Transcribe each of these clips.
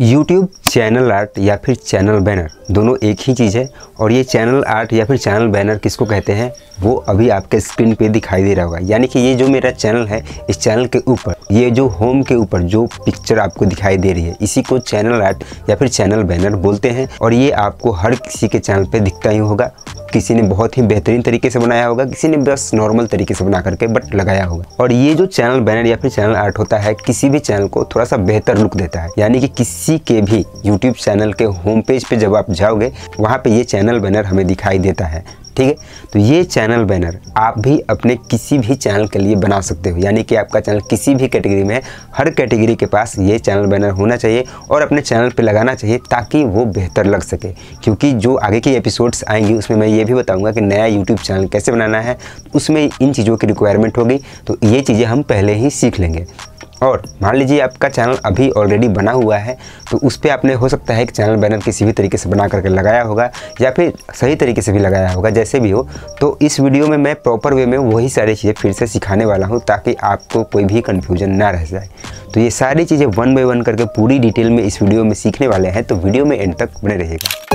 YouTube channel art या फिर channel banner दोनों एक ही चीज़ है और ये चैनल आर्ट या फिर चैनल बैनर किसको कहते हैं वो अभी आपके स्क्रीन पे दिखाई दे रहा होगा यानी कि ये जो मेरा चैनल है इस चैनल के ऊपर ये जो होम के ऊपर जो पिक्चर आपको दिखाई दे रही है इसी को चैनल आर्ट या फिर चैनल बैनर बोलते हैं और ये आपको हर किसी के चैनल पर दिखता ही होगा किसी ने बहुत ही बेहतरीन तरीके से बनाया होगा किसी ने बस नॉर्मल तरीके से बना करके बट लगाया होगा और ये जो चैनल बैनर या फिर चैनल आर्ट होता है किसी भी चैनल को थोड़ा सा बेहतर लुक देता है यानी कि किसी के भी यूट्यूब चैनल के होम पेज पे जब आप जाओगे वहाँ पे ये चैनल बैनर हमें दिखाई देता है ठीक है तो ये चैनल बैनर आप भी अपने किसी भी चैनल के लिए बना सकते हो यानी कि आपका चैनल किसी भी कैटेगरी में हर कैटेगरी के पास ये चैनल बैनर होना चाहिए और अपने चैनल पे लगाना चाहिए ताकि वो बेहतर लग सके क्योंकि जो आगे के एपिसोड्स आएंगे उसमें मैं ये भी बताऊँगा कि नया यूट्यूब चैनल कैसे बनाना है उसमें इन चीज़ों की रिक्वायरमेंट होगी तो ये चीज़ें हम पहले ही सीख लेंगे और मान लीजिए आपका चैनल अभी ऑलरेडी बना हुआ है तो उस पर आपने हो सकता है कि चैनल बैनर किसी भी तरीके से बना करके लगाया होगा या फिर सही तरीके से भी लगाया होगा जैसे भी हो तो इस वीडियो में मैं प्रॉपर वे में वही सारी चीज़ें फिर से सिखाने वाला हूँ ताकि आपको कोई भी कन्फ्यूजन ना रह जाए तो ये सारी चीज़ें वन बाई वन करके पूरी डिटेल में इस वीडियो में सीखने वाले हैं तो वीडियो में एंड तक बने रहेगा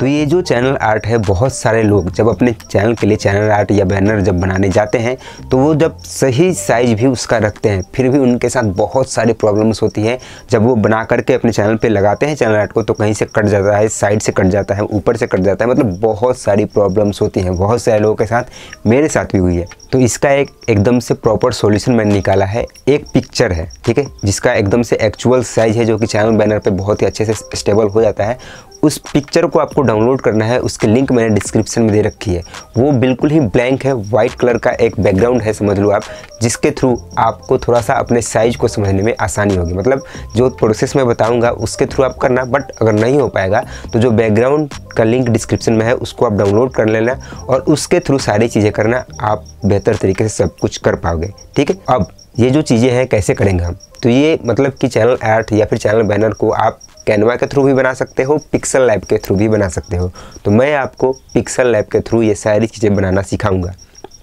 तो ये जो चैनल आर्ट है बहुत सारे लोग जब अपने चैनल के लिए चैनल आर्ट या बैनर जब बनाने जाते हैं तो वो जब सही साइज भी उसका रखते हैं फिर भी उनके साथ बहुत सारी प्रॉब्लम्स होती हैं जब वो बना करके अपने चैनल पे लगाते हैं चैनल आर्ट को तो कहीं से कट जाता है साइड से कट जाता है ऊपर से कट जाता है मतलब बहुत सारी प्रॉब्लम्स होती हैं बहुत सारे लोगों के साथ मेरे साथ भी हुई है तो इसका एक एकदम से प्रॉपर सोल्यूशन मैंने निकाला है एक पिक्चर है ठीक है जिसका एकदम से एक्चुअल साइज है जो कि चैनल बैनर पर बहुत ही अच्छे से स्टेबल हो जाता है उस पिक्चर को आपको डाउनलोड करना है उसके लिंक मैंने डिस्क्रिप्शन में दे रखी है वो बिल्कुल ही ब्लैंक है वाइट कलर का एक बैकग्राउंड है समझ लो आप जिसके थ्रू आपको थोड़ा सा अपने साइज को समझने में आसानी होगी मतलब जो प्रोसेस मैं बताऊंगा उसके थ्रू आप करना बट अगर नहीं हो पाएगा तो जो बैकग्राउंड का लिंक डिस्क्रिप्शन में है उसको आप डाउनलोड कर लेना और उसके थ्रू सारी चीज़ें करना आप बेहतर तरीके से सब कुछ कर पाओगे ठीक है अब ये जो चीज़ें हैं कैसे करेंगे हम तो ये मतलब कि चैनल ऐड या फिर चैनल बैनर को आप कैनवा के थ्रू भी बना सकते हो पिक्सल लैब के थ्रू भी बना सकते हो तो मैं आपको पिक्सल लैब के थ्रू ये सारी चीज़ें बनाना सिखाऊंगा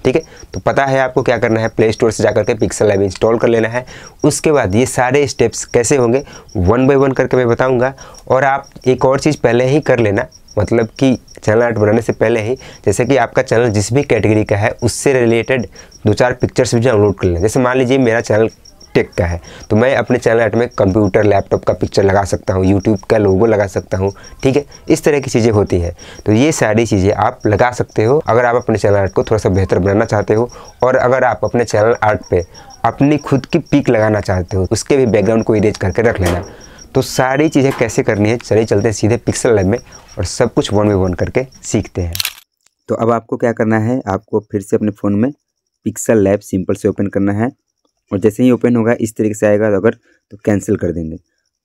ठीक है तो पता है आपको क्या करना है प्ले स्टोर से जा करके पिक्सल लैब इंस्टॉल कर लेना है उसके बाद ये सारे स्टेप्स कैसे होंगे वन बाई वन करके मैं बताऊँगा और आप एक और चीज़ पहले ही कर लेना मतलब कि चैनल आर्ट बनाने से पहले ही जैसे कि आपका चैनल जिस भी कैटेगरी का है उससे रिलेटेड दो चार पिक्चर्स भी डाउनलोड कर लेना जैसे मान लीजिए मेरा चैनल टेक का है तो मैं अपने चैनल आर्ट में कंप्यूटर लैपटॉप का पिक्चर लगा सकता हूँ यूट्यूब का लोगो लगा सकता हूँ ठीक है इस तरह की चीज़ें होती हैं तो ये सारी चीज़ें आप लगा सकते हो अगर आप अपने चैनल आर्ट को थोड़ा सा बेहतर बनाना चाहते हो और अगर आप अपने चैनल आर्ट पर अपनी खुद की पिक लगाना चाहते हो उसके भी बैकग्राउंड को इरेज करके रख लेना तो सारी चीज़ें कैसे करनी है चले चलते हैं सीधे पिक्सल लैब में और सब कुछ वन बाई वन करके सीखते हैं तो अब आपको क्या करना है आपको फिर से अपने फ़ोन में पिक्सल लैब सिंपल से ओपन करना है और जैसे ही ओपन होगा इस तरीके से आएगा तो अगर तो कैंसिल कर देंगे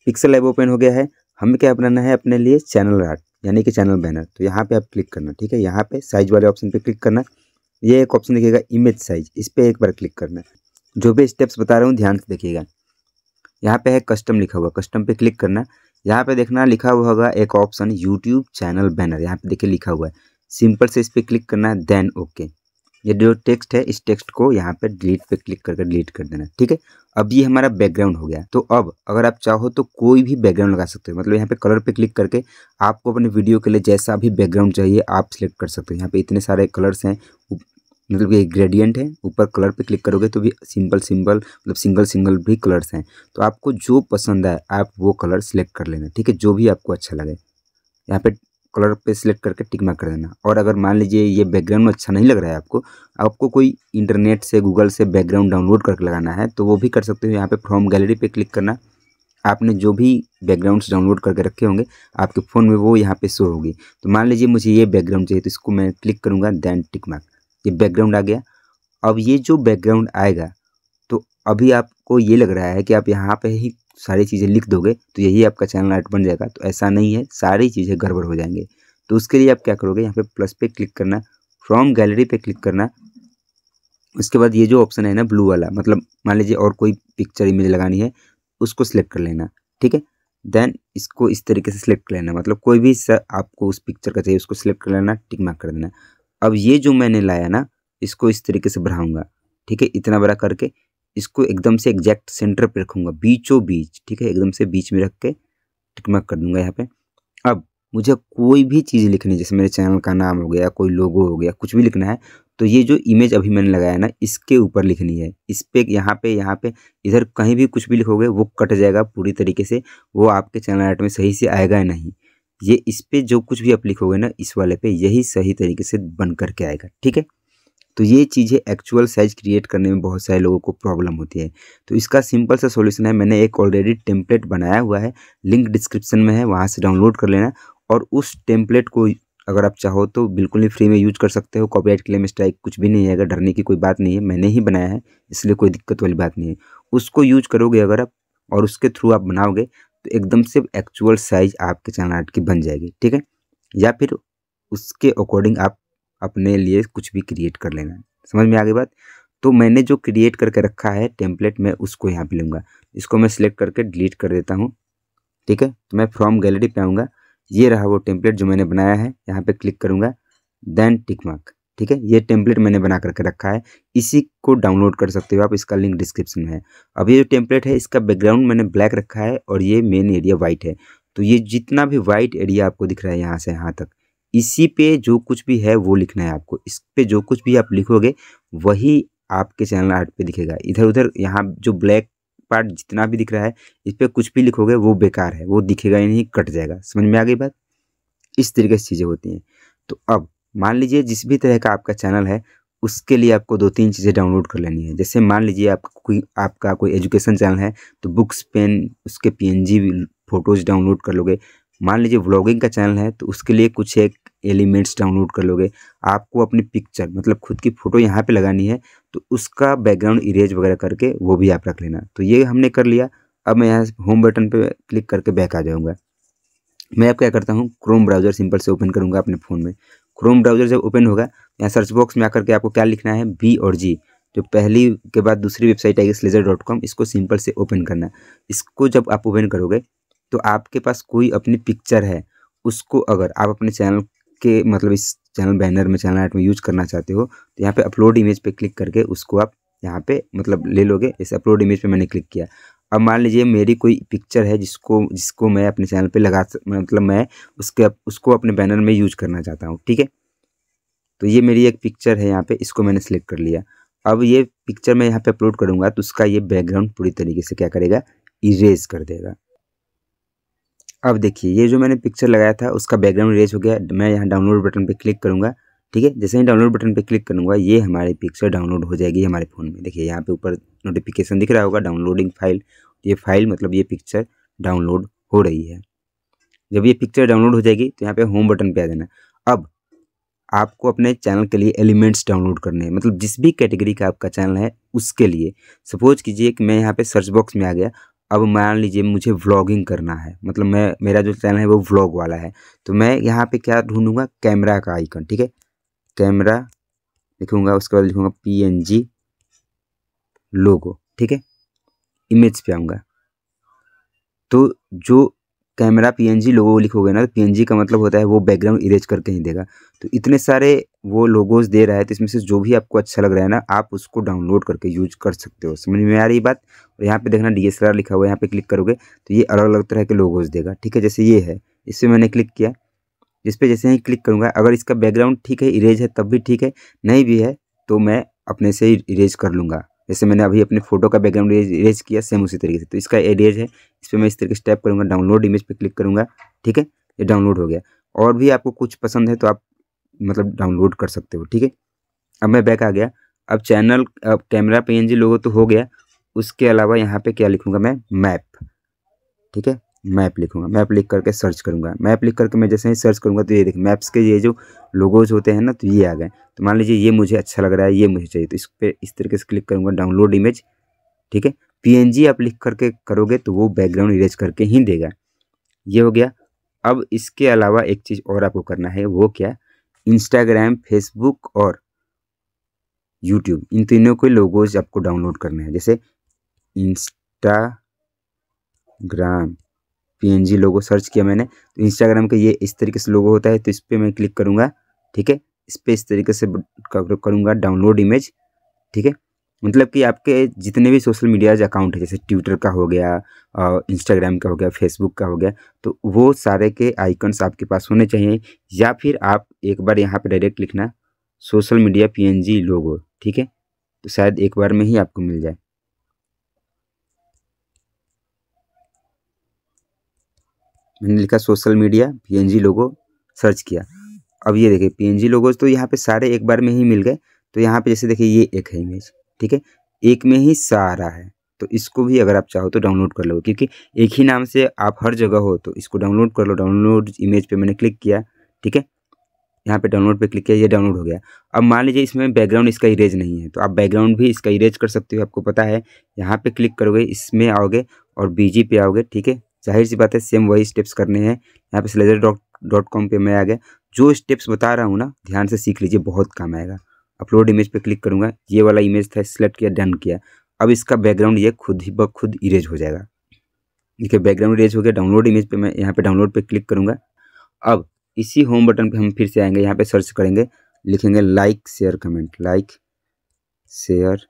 पिक्सल ऐप ओपन हो गया है हमें क्या बनाना है अपने लिए चैनल आर्ट यानी कि चैनल बैनर तो यहाँ पे आप क्लिक करना ठीक है यहाँ पे साइज वाले ऑप्शन पे क्लिक करना ये एक ऑप्शन देखिएगा इमेज साइज इस पर एक बार क्लिक करना जो भी स्टेप्स बता रहा हूँ ध्यान से देखिएगा यहाँ पे है कस्टम लिखा हुआ कस्टम पे क्लिक करना यहाँ पे देखना लिखा हुआ होगा एक ऑप्शन यूट्यूब चैनल बैनर यहाँ पे देखिए लिखा हुआ है सिंपल से इस पर क्लिक करना है देन ओके ये जो टेक्स्ट है इस टेक्स्ट को यहाँ पे डिलीट पे क्लिक करके डिलीट कर देना ठीक है अब ये हमारा बैकग्राउंड हो गया तो अब अगर आप चाहो तो कोई भी बैकग्राउंड लगा सकते हो मतलब यहाँ पे कलर पे क्लिक करके आपको अपने वीडियो के लिए जैसा भी बैकग्राउंड चाहिए आप सिलेक्ट कर सकते हो यहाँ पे इतने सारे कलर्स हैं मतलब ये ग्रेडियंट है ऊपर कलर पे क्लिक करोगे तो भी सिंपल सिंपल मतलब सिंगल सिंगल भी कलर्स हैं तो आपको जो पसंद आए आप वो कलर सिलेक्ट कर लेना ठीक है जो भी आपको अच्छा लगे यहाँ पे कलर पे सिलेक्ट करके टिक मार्क कर देना और अगर मान लीजिए ये बैकग्राउंड में अच्छा नहीं लग रहा है आपको आपको कोई इंटरनेट से गूगल से बैकग्राउंड डाउनलोड करके लगाना है तो वो भी कर सकते हो यहाँ पे फ्रॉम गैलरी पे क्लिक करना आपने जो भी बैकग्राउंड्स डाउनलोड करके रखे होंगे आपके फ़ोन में वो यहाँ पर शो होगी तो मान लीजिए मुझे ये बैकग्राउंड चाहिए तो इसको मैं क्लिक करूँगा दैन टिक मार्क ये बैकग्राउंड आ गया अब ये जो बैकग्राउंड आएगा तो अभी आपको ये लग रहा है कि आप यहाँ पर ही सारी चीज़ें लिख दोगे तो यही आपका चैनल आर्ट बन जाएगा तो ऐसा नहीं है सारी चीज़ें गड़बड़ हो जाएंगे तो उसके लिए आप क्या करोगे यहाँ पे प्लस पे क्लिक करना फ्रॉम गैलरी पे क्लिक करना उसके बाद ये जो ऑप्शन है ना ब्लू वाला मतलब मान लीजिए और कोई पिक्चर इमेज लगानी है उसको सिलेक्ट कर लेना ठीक है देन इसको इस तरीके से सिलेक्ट कर लेना मतलब कोई भी सर आपको उस पिक्चर का चाहिए उसको सिलेक्ट कर लेना टिक मार्क कर देना अब ये जो मैंने लाया ना इसको इस तरीके से बढ़ाऊँगा ठीक है इतना बड़ा करके इसको एकदम से एग्जैक्ट सेंटर पे रखूँगा बीचों बीच ठीक है एकदम से बीच में रख के टिकमक कर दूंगा यहाँ पे अब मुझे कोई भी चीज़ लिखनी जैसे मेरे चैनल का नाम हो गया कोई लोगो हो गया कुछ भी लिखना है तो ये जो इमेज अभी मैंने लगाया ना इसके ऊपर लिखनी है इस पर यहाँ पे यहाँ पे इधर कहीं भी कुछ भी लिखोगे वो कट जाएगा पूरी तरीके से वो आपके चैनल आर्ट में सही से आएगा या नहीं ये इस पर जो कुछ भी आप लिखोगे ना इस वाले पे यही सही तरीके से बन करके आएगा ठीक है तो ये चीज़ें एक्चुअल साइज क्रिएट करने में बहुत सारे लोगों को प्रॉब्लम होती है तो इसका सिंपल सा सोल्यूशन है मैंने एक ऑलरेडी टेम्पलेट बनाया हुआ है लिंक डिस्क्रिप्शन में है वहाँ से डाउनलोड कर लेना और उस टेम्पलेट को अगर आप चाहो तो बिल्कुल ही फ्री में यूज कर सकते हो कॉपीराइट क्लेम स्ट्राइक कुछ भी नहीं है अगर डरने की कोई बात नहीं है मैंने ही बनाया है इसलिए कोई दिक्कत वाली बात नहीं है उसको यूज करोगे अगर आप और उसके थ्रू आप बनाओगे तो एकदम से एक्चुअल साइज आपके चैनल आर्ट की बन जाएगी ठीक है या फिर उसके अकॉर्डिंग आप अपने लिए कुछ भी क्रिएट कर लेना समझ में आ गई बात तो मैंने जो क्रिएट करके रखा है टेम्पलेट मैं उसको यहाँ पे लूँगा इसको मैं सिलेक्ट करके डिलीट कर देता हूँ ठीक है तो मैं फ्रॉम गैलरी पे आऊँगा ये रहा वो टेम्पलेट जो मैंने बनाया है यहाँ पे क्लिक करूँगा देन टिक मार्क ठीक है ये टेम्पलेट मैंने बना करके रखा है इसी को डाउनलोड कर सकते हो आप इसका लिंक डिस्क्रिप्शन में है अब ये जो टेम्पलेट है इसका बैकग्राउंड मैंने ब्लैक रखा है और ये मेन एरिया वाइट है तो ये जितना भी वाइट एरिया आपको दिख रहा है यहाँ से यहाँ तक इसी पे जो कुछ भी है वो लिखना है आपको इस पे जो कुछ भी आप लिखोगे वही आपके चैनल आर्ट पे दिखेगा इधर उधर यहाँ जो ब्लैक पार्ट जितना भी दिख रहा है इस पर कुछ भी लिखोगे वो बेकार है वो दिखेगा ही नहीं कट जाएगा समझ में आ गई बात इस तरीके से चीज़ें होती हैं तो अब मान लीजिए जिस भी तरह का आपका चैनल है उसके लिए आपको दो तीन चीज़ें डाउनलोड कर लेनी है जैसे मान लीजिए आपका कोई आपका कोई एजुकेशन चैनल है तो बुक्स पेन उसके पी फोटोज़ डाउनलोड कर लोगे मान लीजिए व्लॉगिंग का चैनल है तो उसके लिए कुछ एक एलिमेंट्स डाउनलोड कर लोगे आपको अपनी पिक्चर मतलब खुद की फ़ोटो यहाँ पे लगानी है तो उसका बैकग्राउंड इरेज वगैरह करके वो भी आप रख लेना तो ये हमने कर लिया अब मैं यहाँ होम बटन पे क्लिक करके बैक आ जाऊँगा मैं अब क्या करता हूँ क्रोम ब्राउज़र सिंपल से ओपन करूँगा अपने फ़ोन में क्रोम ब्राउज़र जब ओपन होगा यहाँ सर्च बॉक्स में आकर के आपको क्या लिखना है बी और जी जो तो पहली के बाद दूसरी वेबसाइट आएगी स्लेजर डॉट कॉम इसको सिंपल से ओपन करना इसको जब आप ओपन करोगे तो आपके पास कोई अपनी पिक्चर है उसको अगर आप अपने चैनल के मतलब इस चैनल बैनर में चैनल आर्ट में यूज करना चाहते हो तो यहाँ पे अपलोड इमेज पे क्लिक करके उसको आप यहाँ पे मतलब ले लोगे इस अपलोड इमेज पे मैंने क्लिक किया अब मान लीजिए मेरी कोई पिक्चर है जिसको जिसको मैं अपने चैनल पे लगा मतलब मैं उसके उसको अपने बैनर में यूज करना चाहता हूँ ठीक है तो ये मेरी एक पिक्चर है यहाँ पर इसको मैंने सेलेक्ट कर लिया अब ये पिक्चर मैं यहाँ पर अपलोड करूँगा तो उसका ये बैकग्राउंड पूरी तरीके से क्या करेगा इरेज कर देगा अब देखिए ये जो मैंने पिक्चर लगाया था उसका बैकग्राउंड रेज हो गया मैं यहाँ डाउनलोड बटन पर क्लिक करूँगा ठीक है जैसे ही डाउनलोड बटन पर क्लिक करूँगा ये हमारी पिक्चर डाउनलोड हो जाएगी हमारे फ़ोन में देखिए यहाँ पे ऊपर नोटिफिकेशन दिख रहा होगा डाउनलोडिंग फाइल ये फाइल मतलब ये पिक्चर डाउनलोड हो रही है जब ये पिक्चर डाउनलोड हो जाएगी तो यहाँ पे होम बटन पे आ जाना अब आपको अपने चैनल के लिए एलिमेंट्स डाउनलोड करने हैं मतलब जिस भी कैटेगरी का आपका चैनल है उसके लिए सपोज कीजिए कि मैं यहाँ पे सर्च बॉक्स में आ गया अब मान लीजिए मुझे व्लॉगिंग करना है मतलब मैं मेरा जो चैनल है वो व्लॉग वाला है तो मैं यहाँ पे क्या ढूंढूंगा कैमरा का आइकन ठीक है कैमरा लिखूंगा उसके बाद लिखूंगा पी एन जी लोगो ठीक है इमेज पे आऊँगा तो जो कैमरा पीएनजी लोगो लिखोगे ना तो पीएनजी का मतलब होता है वो बैकग्राउंड इरेज करके ही देगा तो इतने सारे वो लोगोज दे रहा है तो इसमें से जो भी आपको अच्छा लग रहा है ना आप उसको डाउनलोड करके यूज कर सकते हो समझ में आ रही बात और यहाँ पे देखना आर लिखा हुआ है यहाँ पे क्लिक करोगे तो ये अलग अलग तरह के लोगोज देगा ठीक है जैसे ये है इस पर मैंने क्लिक किया इस पर जैसे ही क्लिक करूँगा अगर इसका बैकग्राउंड ठीक है इरेज है तब भी ठीक है नहीं भी है तो मैं अपने से ही इरेज कर लूँगा जैसे मैंने अभी अपने फोटो का बैकग्राउंड इरेज किया सेम उसी तरीके से तो इसका एडेज है इस पर मैं इस तरीके से टैप करूँगा डाउनलोड इमेज पर क्लिक करूँगा ठीक है ये डाउनलोड हो गया और भी आपको कुछ पसंद है तो आप मतलब डाउनलोड कर सकते हो ठीक है अब मैं बैक आ गया अब चैनल अब कैमरा पे एन जी तो हो गया उसके अलावा यहाँ पे क्या लिखूँगा मैं मैप ठीक है मैप लिखूंगा मैप लिख करके सर्च करूंगा मैप लिख करके मैं जैसे ही सर्च करूंगा तो ये देख मैप्स के ये जो लोगोज होते हैं ना तो ये आ गए तो मान लीजिए ये मुझे अच्छा लग रहा है ये मुझे चाहिए तो इस पर इस तरीके से क्लिक करूँगा डाउनलोड इमेज ठीक है पी आप लिख करके करोगे तो वो बैकग्राउंड इरेज करके ही देगा ये हो गया अब इसके अलावा एक चीज़ और आपको करना है वो क्या इंस्टाग्राम फेसबुक और यूट्यूब इन तीनों के लोगोज आपको डाउनलोड करना है जैसे इंस्टाग्राम पीएनजी लोगो सर्च किया मैंने तो इंस्टाग्राम का ये इस तरीके से लोगो होता है तो इस पर मैं क्लिक करूँगा ठीक है इस पर इस तरीके से करूँगा डाउनलोड इमेज ठीक है मतलब कि आपके जितने भी सोशल मीडियाज अकाउंट है जैसे ट्विटर का हो गया इंस्टाग्राम का हो गया फेसबुक का हो गया तो वो सारे के आइकन्स आपके पास होने चाहिए या फिर आप एक बार यहाँ पर डायरेक्ट लिखना सोशल मीडिया पीएनजी लोगो ठीक है तो शायद एक बार में ही आपको मिल जाए मैंने लिखा सोशल मीडिया पी लोगो सर्च किया अब ये देखिए पी लोगो तो यहाँ पे सारे एक बार में ही मिल गए तो यहाँ पे जैसे देखिए ये एक है इमेज ठीक है एक में ही सारा है तो इसको भी अगर आप चाहो तो डाउनलोड कर लो क्योंकि एक ही नाम से आप हर जगह हो तो इसको डाउनलोड कर लो डाउनलोड इमेज पे मैंने क्लिक किया ठीक है यहाँ पे डाउनलोड पे क्लिक किया ये डाउनलोड हो गया अब मान लीजिए इसमें बैकग्राउंड इसका इरेज नहीं है तो आप बैकग्राउंड भी इसका इरेज कर सकते हो आपको पता है यहाँ पे क्लिक करोगे इसमें आओगे और बीजी पे आओगे ठीक है जाहिर सी बात है सेम वही स्टेप्स करने हैं यहाँ पे स्लेजर डॉट डॉट कॉम पर मैं आ गया जो स्टेप्स बता रहा हूँ ना ध्यान से सीख लीजिए बहुत काम आएगा अपलोड इमेज पे क्लिक करूँगा ये वाला इमेज था सिलेक्ट किया डन किया अब इसका बैकग्राउंड ये खुद ही ब खुद इरेज हो जाएगा देखिए बैकग्राउंड इरेज हो गया डाउनलोड इमेज पे मैं यहाँ पे डाउनलोड पे क्लिक करूँगा अब इसी होम बटन पे हम फिर से आएंगे यहाँ पे सर्च करेंगे लिखेंगे like share comment like share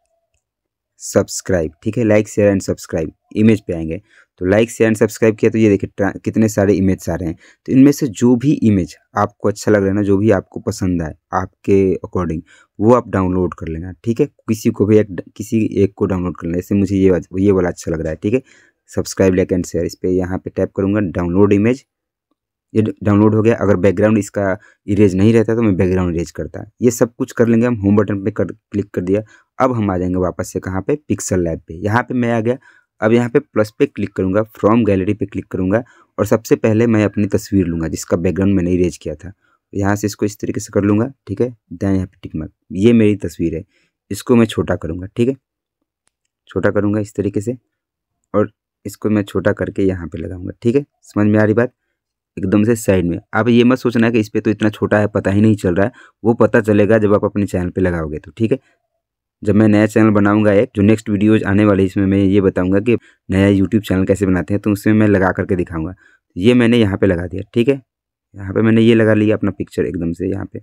subscribe ठीक है like share and subscribe image पे आएंगे तो लाइक शेयर एंड सब्सक्राइब किया तो ये देखिए कितने सारे इमेज आ रहे हैं तो इनमें से जो भी इमेज आपको अच्छा लग रहा है ना जो भी आपको पसंद आए आपके अकॉर्डिंग वो आप डाउनलोड कर लेना ठीक है किसी को भी एक किसी एक को डाउनलोड कर लेना जैसे मुझे ये ये वाला अच्छा लग रहा है ठीक है सब्सक्राइब लाइक एंड शेयर इस पर यहाँ पर टाइप करूँगा डाउनलोड इमेज ये डाउनलोड हो गया अगर बैकग्राउंड इसका इरेज नहीं रहता तो मैं बैकग्राउंड इरेज करता ये सब कुछ कर लेंगे हम होम बटन पे कर क्लिक कर दिया अब हम आ जाएंगे वापस से कहाँ पे पिक्सल लैब पे यहाँ पे मैं आ गया अब यहाँ पे प्लस पे क्लिक करूँगा फ्रॉम गैलरी पे क्लिक करूँगा और सबसे पहले मैं अपनी तस्वीर लूँगा जिसका बैकग्राउंड मैंने इरेज किया था यहाँ से इसको इस तरीके से कर लूँगा ठीक है दैन यहाँ पे टिक मार्क ये मेरी तस्वीर है इसको मैं छोटा करूँगा ठीक है छोटा करूँगा इस तरीके से और इसको मैं छोटा करके यहाँ पर लगाऊंगा ठीक है समझ में आ रही बात एकदम से साइड में आप ये मत सोचना कि इस पर तो इतना छोटा है पता ही नहीं चल रहा है वो पता चलेगा जब आप अपने चैनल पर लगाओगे तो ठीक है जब मैं नया चैनल बनाऊंगा एक जो नेक्स्ट वीडियोज आने वाले इसमें मैं ये बताऊंगा कि नया यूट्यूब चैनल कैसे बनाते हैं तो उसमें मैं लगा करके दिखाऊंगा ये मैंने यहाँ पे लगा दिया ठीक है यहाँ पे मैंने ये लगा लिया अपना पिक्चर एकदम से यहाँ पे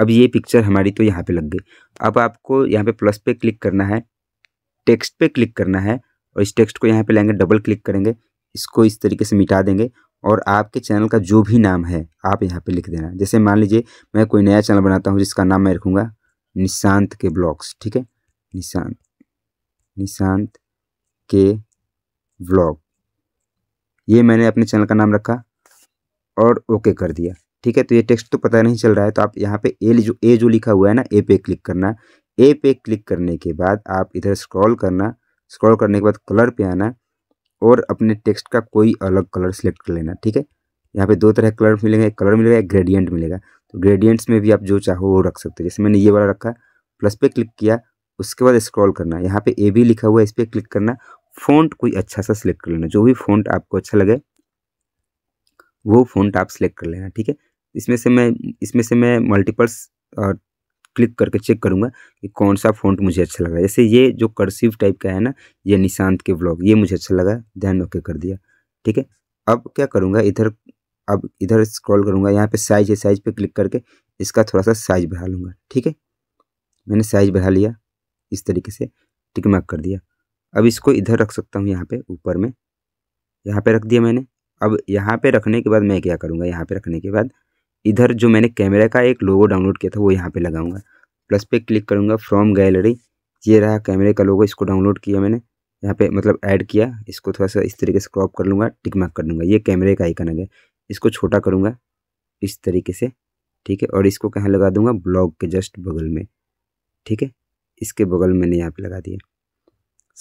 अब ये पिक्चर हमारी तो यहाँ पे लग गई अब आपको यहाँ पे प्लस पे क्लिक करना है टेक्स्ट पे क्लिक करना है और इस टेक्स्ट को यहाँ पे लाएंगे डबल क्लिक करेंगे इसको इस तरीके से मिटा देंगे और आपके चैनल का जो भी नाम है आप यहाँ पे लिख देना जैसे मान लीजिए मैं कोई नया चैनल बनाता हूँ जिसका नाम मैं रखूँगा निशांत के ब्लॉग्स ठीक है निशांत निशांत के ब्लॉग ये मैंने अपने चैनल का नाम रखा और ओके कर दिया ठीक है तो ये टेक्स्ट तो पता नहीं चल रहा है तो आप यहाँ पे ए जो ए जो लिखा हुआ है ना ए पे क्लिक करना ए पे क्लिक करने के बाद आप इधर स्क्रॉल करना स्क्रॉल करने के बाद कलर पे आना और अपने टेक्स्ट का कोई अलग कलर सेलेक्ट कर लेना ठीक है यहाँ पे दो तरह कलर मिलेंगे कलर मिलेगा ग्रेडियंट मिलेगा तो ग्रेडियंट्स में भी आप जो चाहो वो रख सकते हो जैसे मैंने ये वाला रखा प्लस पे क्लिक किया उसके बाद स्क्रॉल करना यहाँ पे ए भी लिखा हुआ है इस पर क्लिक करना फ़ॉन्ट कोई अच्छा सा सिलेक्ट कर लेना जो भी फ़ॉन्ट आपको अच्छा लगे वो फ़ॉन्ट आप सिलेक्ट कर लेना ठीक है इसमें से मैं इसमें से मैं मल्टीपल्स क्लिक करके चेक करूँगा कि कौन सा फ़ॉन्ट मुझे अच्छा लगा जैसे ये जो कर्सिव टाइप का है ना ये निशांत के ब्लॉग ये मुझे अच्छा लगा ध्यान ओके कर दिया ठीक है अब क्या करूँगा इधर अब इधर स्क्रॉल करूँगा यहाँ पे साइज है साइज पे क्लिक करके इसका थोड़ा सा साइज बढ़ा लूँगा ठीक है मैंने साइज बढ़ा लिया इस तरीके से टिक मार्क कर दिया अब इसको इधर रख सकता हूँ यहाँ पे ऊपर में यहाँ पे रख दिया मैंने अब यहाँ पे रखने के बाद मैं क्या करूँगा यहाँ पे रखने के बाद इधर जो मैंने कैमरा का एक लोगो डाउनलोड किया था वो यहाँ पर लगाऊंगा प्लस पे क्लिक करूँगा फ्रॉम गैलरी ये रहा कैमरे का लोगो इसको डाउनलोड किया मैंने यहाँ पे मतलब ऐड किया इसको थोड़ा सा इस तरीके से क्रॉप कर लूँगा टिक मार्क कर लूँगा ये कैमरे का आइकन आ गया इसको छोटा करूँगा इस तरीके से ठीक है और इसको कहाँ लगा दूंगा ब्लॉक के जस्ट बगल में ठीक है इसके बगल मैंने यहाँ पे लगा दिया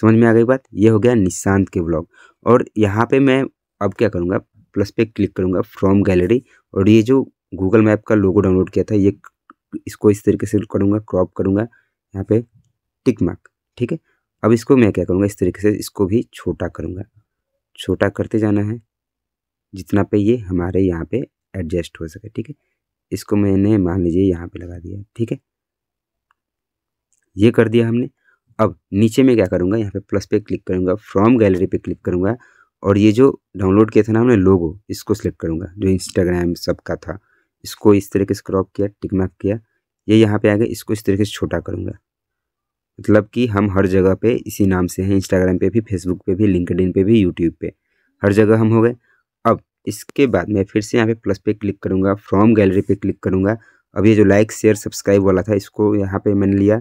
समझ में आ गई बात ये हो गया निशांत के ब्लॉग और यहाँ पे मैं अब क्या करूँगा प्लस पे क्लिक करूँगा फ्रॉम गैलरी और ये जो गूगल मैप का लोगो डाउनलोड किया था ये इसको इस तरीके से करूँगा क्रॉप करूँगा यहाँ पे टिक मार्क ठीक है अब इसको मैं क्या करूँगा इस तरीके से इसको भी छोटा करूँगा छोटा करते जाना है जितना पे ये हमारे यहाँ पे एडजस्ट हो सके ठीक है इसको मैंने मान लीजिए यहाँ पे लगा दिया ठीक है ये कर दिया हमने अब नीचे में क्या करूँगा यहाँ पे प्लस पे क्लिक करूँगा फ्रॉम गैलरी पे क्लिक करूँगा और ये जो डाउनलोड किया था ना हमने लोगो इसको सिलेक्ट करूँगा जो इंस्टाग्राम सब का था इसको इस तरीके से क्रॉप किया टिकमार्क किया ये यहाँ पे आ गया इसको इस तरीके से छोटा करूँगा मतलब कि हम हर जगह पे इसी नाम से हैं इंस्टाग्राम पे भी फेसबुक पे भी लिंकड पे भी यूट्यूब पे हर जगह हम हो गए इसके बाद मैं फिर से यहाँ पे प्लस पे क्लिक करूँगा फ्रॉम गैलरी पे क्लिक करूँगा अब ये जो लाइक शेयर सब्सक्राइब वाला था इसको यहाँ पे मैंने लिया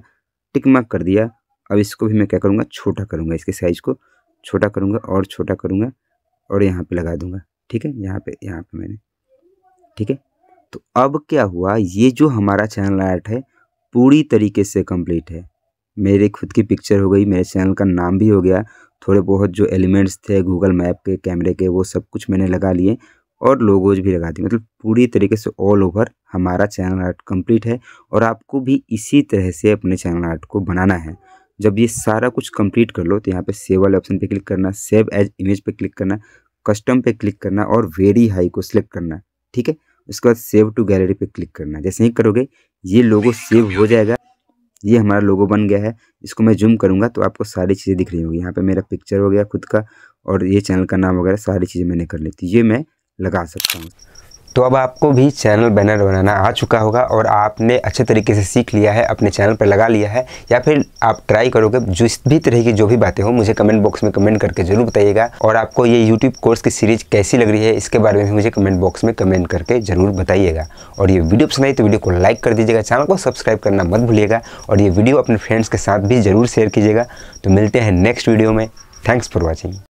टिक मार्क कर दिया अब इसको भी मैं क्या करूँगा छोटा करूँगा इसके साइज़ को छोटा करूँगा और छोटा करूँगा और यहाँ पर लगा दूँगा ठीक है यहाँ पे यहाँ पर मैंने ठीक है तो अब क्या हुआ ये जो हमारा चैनल आर्ट है पूरी तरीके से कम्प्लीट है मेरे खुद की पिक्चर हो गई मेरे चैनल का नाम भी हो गया थोड़े बहुत जो एलिमेंट्स थे गूगल मैप के कैमरे के वो सब कुछ मैंने लगा लिए और लोगोज भी लगा दिए मतलब पूरी तरीके से ऑल ओवर हमारा चैनल आर्ट कंप्लीट है और आपको भी इसी तरह से अपने चैनल आर्ट को बनाना है जब ये सारा कुछ कंप्लीट कर लो तो यहाँ पे सेव वाले ऑप्शन पे क्लिक करना सेव एज इमेज पे क्लिक करना कस्टम पे क्लिक करना और वेरी हाई को सिलेक्ट करना ठीक है उसके बाद सेव टू गैलरी पे क्लिक करना जैसे ही करोगे ये लोगो सेव हो जाएगा ये हमारा लोगो बन गया है इसको मैं जूम करूँगा तो आपको सारी चीज़ें दिख रही होंगी यहाँ पर मेरा पिक्चर हो गया खुद का और ये चैनल का नाम वगैरह सारी चीज़ें मैंने कर ली थी ये मैं लगा सकता हूँ तो अब आपको भी चैनल बैनर बनाना आ चुका होगा और आपने अच्छे तरीके से सीख लिया है अपने चैनल पर लगा लिया है या फिर आप ट्राई करोगे जिस भी तरह की जो भी बातें हो मुझे कमेंट बॉक्स में कमेंट करके जरूर बताइएगा और आपको ये यूट्यूब कोर्स की सीरीज कैसी लग रही है इसके बारे में मुझे कमेंट बॉक्स में कमेंट करके जरूर बताइएगा और ये वीडियो पसंद आई तो वीडियो को लाइक कर दीजिएगा चैनल को सब्सक्राइब करना मत भूलिएगा और ये वीडियो अपने फ्रेंड्स के साथ भी जरूर शेयर कीजिएगा तो मिलते हैं नेक्स्ट वीडियो में थैंक्स फॉर वॉचिंग